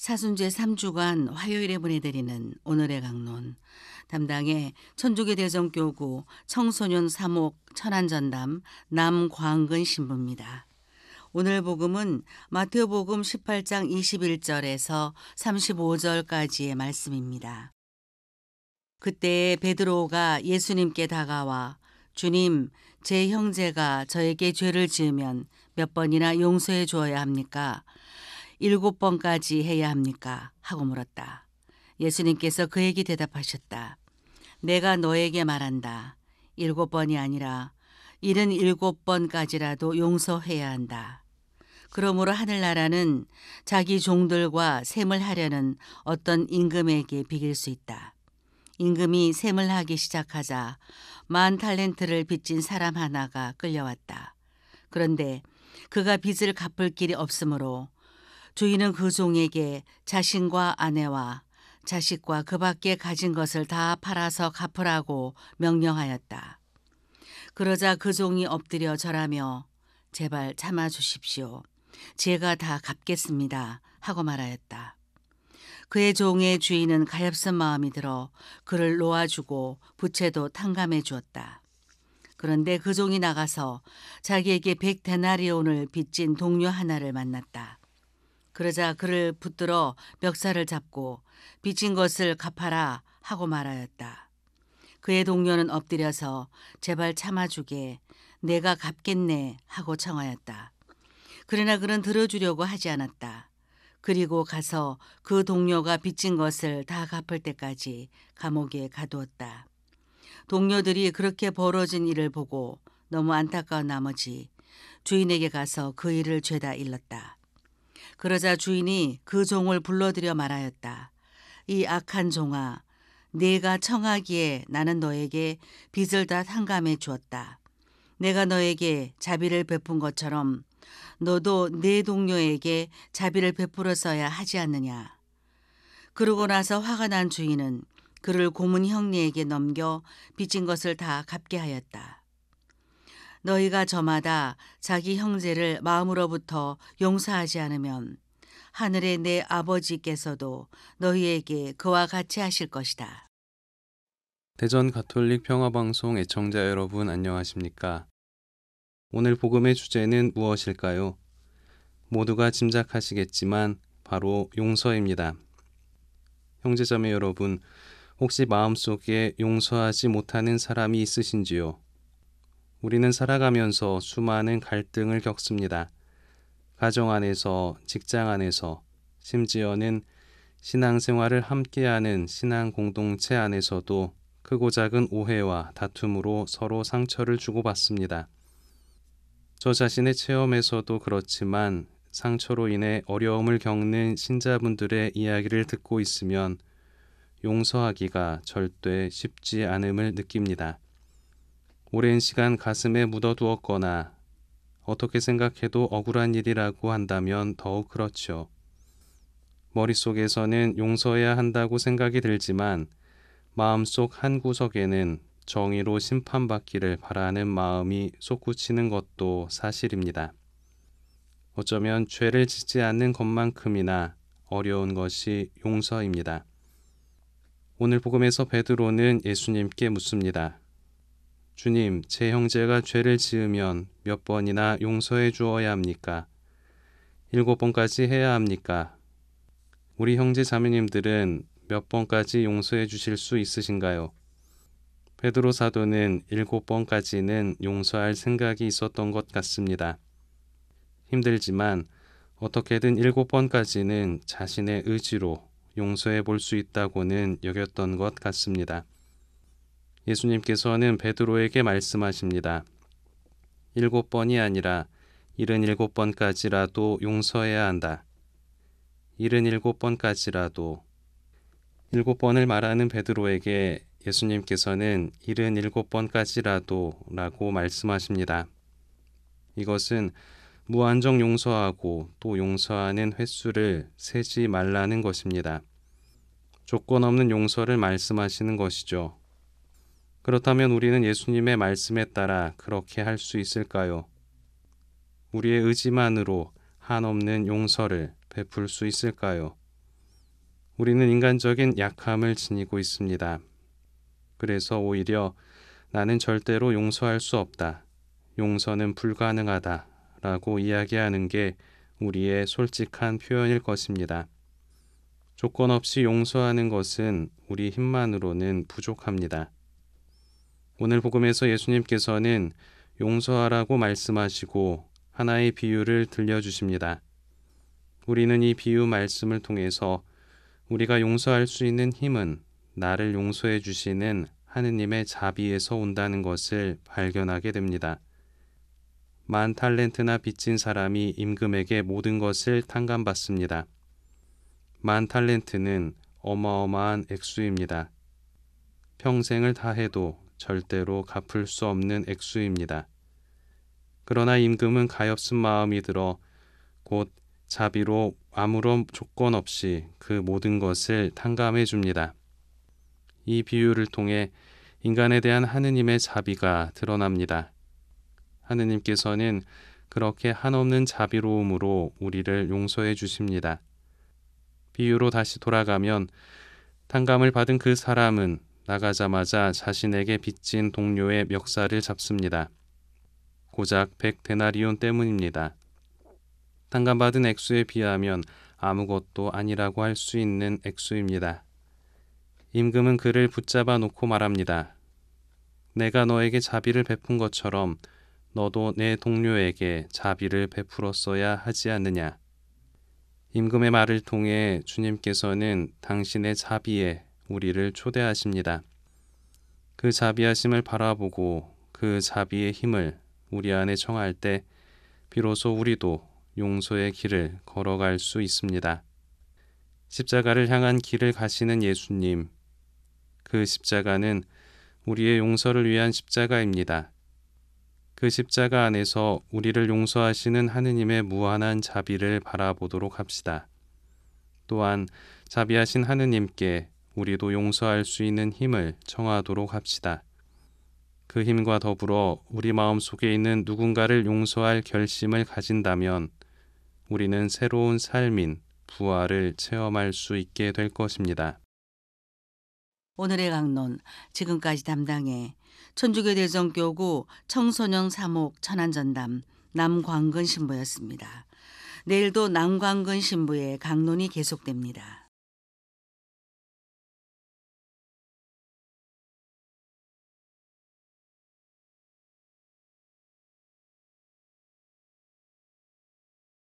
사순제 3주간 화요일에 보내드리는 오늘의 강론 담당의 천주교 대성교구 청소년 사목 천안전담 남광근 신부입니다. 오늘 복음은 마태복음 18장 21절에서 35절까지의 말씀입니다. 그때 베드로가 예수님께 다가와 주님 제 형제가 저에게 죄를 지으면 몇 번이나 용서해 주어야 합니까? 일곱 번까지 해야 합니까? 하고 물었다. 예수님께서 그에게 대답하셨다. 내가 너에게 말한다. 일곱 번이 아니라 일은 일곱 번까지라도 용서해야 한다. 그러므로 하늘나라는 자기 종들과 셈을 하려는 어떤 임금에게 비길 수 있다. 임금이 셈을 하기 시작하자 만 탈렌트를 빚진 사람 하나가 끌려왔다. 그런데 그가 빚을 갚을 길이 없으므로 주인은 그 종에게 자신과 아내와 자식과 그 밖에 가진 것을 다 팔아서 갚으라고 명령하였다. 그러자 그 종이 엎드려 절하며 제발 참아 주십시오. 제가 다 갚겠습니다. 하고 말하였다. 그의 종의 주인은 가엾은 마음이 들어 그를 놓아주고 부채도 탕감해 주었다. 그런데 그 종이 나가서 자기에게 백 데나리온을 빚진 동료 하나를 만났다. 그러자 그를 붙들어 멱살을 잡고 빚진 것을 갚아라 하고 말하였다. 그의 동료는 엎드려서 제발 참아주게 내가 갚겠네 하고 청하였다. 그러나 그는 들어주려고 하지 않았다. 그리고 가서 그 동료가 빚진 것을 다 갚을 때까지 감옥에 가두었다. 동료들이 그렇게 벌어진 일을 보고 너무 안타까운 나머지 주인에게 가서 그 일을 죄다 일렀다. 그러자 주인이 그 종을 불러들여 말하였다. 이 악한 종아, 네가 청하기에 나는 너에게 빚을 다상감해 주었다. 내가 너에게 자비를 베푼 것처럼 너도 네 동료에게 자비를 베풀었어야 하지 않느냐. 그러고 나서 화가 난 주인은 그를 고문 형리에게 넘겨 빚진 것을 다 갚게 하였다. 너희가 저마다 자기 형제를 마음으로부터 용서하지 않으면 하늘의 내 아버지께서도 너희에게 그와 같이 하실 것이다. 대전 가톨릭 평화방송 애청자 여러분 안녕하십니까? 오늘 복음의 주제는 무엇일까요? 모두가 짐작하시겠지만 바로 용서입니다. 형제자매 여러분, 혹시 마음속에 용서하지 못하는 사람이 있으신지요? 우리는 살아가면서 수많은 갈등을 겪습니다. 가정 안에서, 직장 안에서, 심지어는 신앙생활을 함께하는 신앙 공동체 안에서도 크고 작은 오해와 다툼으로 서로 상처를 주고받습니다. 저 자신의 체험에서도 그렇지만 상처로 인해 어려움을 겪는 신자분들의 이야기를 듣고 있으면 용서하기가 절대 쉽지 않음을 느낍니다. 오랜 시간 가슴에 묻어두었거나 어떻게 생각해도 억울한 일이라고 한다면 더욱 그렇죠. 머릿속에서는 용서해야 한다고 생각이 들지만 마음속 한 구석에는 정의로 심판받기를 바라는 마음이 솟구치는 것도 사실입니다. 어쩌면 죄를 짓지 않는 것만큼이나 어려운 것이 용서입니다. 오늘 복음에서 베드로는 예수님께 묻습니다. 주님, 제 형제가 죄를 지으면 몇 번이나 용서해 주어야 합니까? 일곱 번까지 해야 합니까? 우리 형제 자매님들은 몇 번까지 용서해 주실 수 있으신가요? 베드로 사도는 일곱 번까지는 용서할 생각이 있었던 것 같습니다. 힘들지만 어떻게든 일곱 번까지는 자신의 의지로 용서해 볼 수 있다고는 여겼던 것 같습니다. 예수님께서는 베드로에게 말씀하십니다. 일곱 번이 아니라 일흔일곱 번까지라도 용서해야 한다. 일흔일곱 번까지라도 일곱 번을 말하는 베드로에게 예수님께서는 일흔일곱 번까지라도라고 말씀하십니다. 이것은 무한정 용서하고 또 용서하는 횟수를 세지 말라는 것입니다. 조건 없는 용서를 말씀하시는 것이죠. 그렇다면 우리는 예수님의 말씀에 따라 그렇게 할 수 있을까요? 우리의 의지만으로 한없는 용서를 베풀 수 있을까요? 우리는 인간적인 약함을 지니고 있습니다. 그래서 오히려 나는 절대로 용서할 수 없다. 용서는 불가능하다. 라고 이야기하는 게 우리의 솔직한 표현일 것입니다. 조건 없이 용서하는 것은 우리 힘만으로는 부족합니다. 오늘 복음에서 예수님께서는 용서하라고 말씀하시고 하나의 비유를 들려주십니다. 우리는 이 비유 말씀을 통해서 우리가 용서할 수 있는 힘은 나를 용서해 주시는 하느님의 자비에서 온다는 것을 발견하게 됩니다. 만 탈렌트나 빚진 사람이 임금에게 모든 것을 탕감받습니다. 만 탈렌트는 어마어마한 액수입니다. 평생을 다해도 절대로 갚을 수 없는 액수입니다. 그러나 임금은 가엾은 마음이 들어 곧 자비로 아무런 조건 없이 그 모든 것을 탕감해 줍니다. 이 비유를 통해 인간에 대한 하느님의 자비가 드러납니다. 하느님께서는 그렇게 한없는 자비로움으로 우리를 용서해 주십니다. 비유로 다시 돌아가면 탕감을 받은 그 사람은 나가자마자 자신에게 빚진 동료의 멱살을 잡습니다. 고작 100데나리온 때문입니다. 탕감받은 액수에 비하면 아무것도 아니라고 할 수 있는 액수입니다. 임금은 그를 붙잡아 놓고 말합니다. 내가 너에게 자비를 베푼 것처럼 너도 내 동료에게 자비를 베풀었어야 하지 않느냐. 임금의 말을 통해 주님께서는 당신의 자비에 우리를 초대하십니다. 그 자비하심을 바라보고 그 자비의 힘을 우리 안에 청할 때 비로소 우리도 용서의 길을 걸어갈 수 있습니다. 십자가를 향한 길을 가시는 예수님. 그 십자가는 우리의 용서를 위한 십자가입니다. 그 십자가 안에서 우리를 용서하시는 하느님의 무한한 자비를 바라보도록 합시다. 또한 자비하신 하느님께 우리도 용서할 수 있는 힘을 청하도록 합시다. 그 힘과 더불어 우리 마음 속에 있는 누군가를 용서할 결심을 가진다면 우리는 새로운 삶인 부활을 체험할 수 있게 될 것입니다. 오늘의 강론 지금까지 담당해 천주교 대전교구 청소년 사목 천안전담 남광근 신부였습니다. 내일도 남광근 신부의 강론이 계속됩니다.